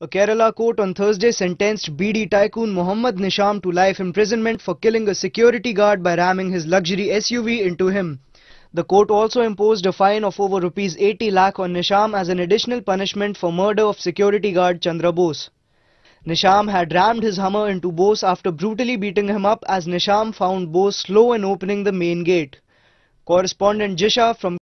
A Kerala court on Thursday sentenced BD tycoon Mohammad Nisham to life imprisonment for killing a security guard by ramming his luxury SUV into him. The court also imposed a fine of over rupees 80 lakh on Nisham as an additional punishment for murder of security guard Chandra Bose. Nisham had rammed his Hummer into Bose after brutally beating him up as Nisham found Bose slow in opening the main gate. Correspondent Jisha from